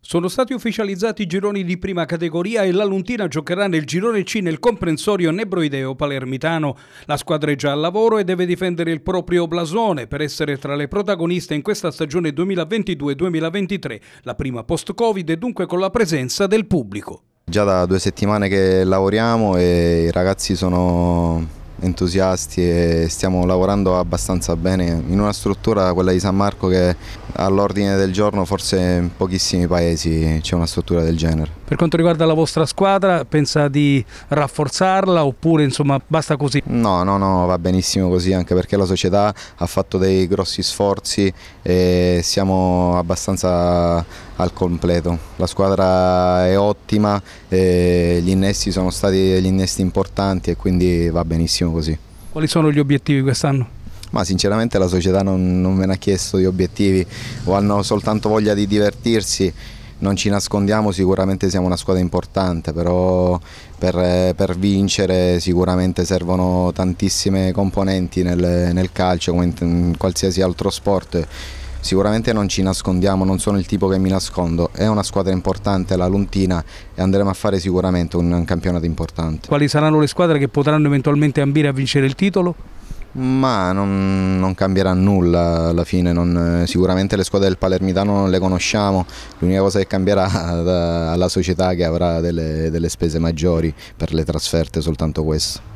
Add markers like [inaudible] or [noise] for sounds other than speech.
Sono stati ufficializzati i gironi di prima categoria e la Luntina giocherà nel girone C nel comprensorio Nebroideo palermitano. La squadra è già al lavoro e deve difendere il proprio blasone per essere tra le protagoniste in questa stagione 2022-2023, la prima post-Covid e dunque con la presenza del pubblico. Già da due settimane che lavoriamo e i ragazzi sono entusiasti e stiamo lavorando abbastanza bene in una struttura, quella di San Marco, che all'ordine del giorno forse in pochissimi paesi c'è una struttura del genere. Per quanto riguarda la vostra squadra, pensa di rafforzarla oppure insomma basta così? No, no, no, va benissimo così anche perché la società ha fatto dei grossi sforzi e siamo abbastanza al completo. La squadra è ottima, gli innesti sono stati gli innesti importanti e quindi va benissimo così. Quali sono gli obiettivi quest'anno? ma sinceramente la società non, non, me ne ha chiesto di obiettivi o hanno soltanto voglia di divertirsi non ci nascondiamo, sicuramente siamo una squadra importante, però per, eh, per vincere sicuramente servono tantissime componenti nel, nel calcio come in, in qualsiasi altro sport sicuramente non ci nascondiamo, non sono il tipo che mi nascondo, è una squadra importante la Luntina e andremo a fare sicuramente un campionato importante. Quali saranno le squadre che potranno eventualmente ambire a vincere il titolo? ma non, non, cambierà nulla alla fine, non, sicuramente le squadre del Palermitano non le conosciamo, l'unica cosa che cambierà [laughs] è la società che avrà delle, delle spese maggiori per le trasferte, soltanto questo.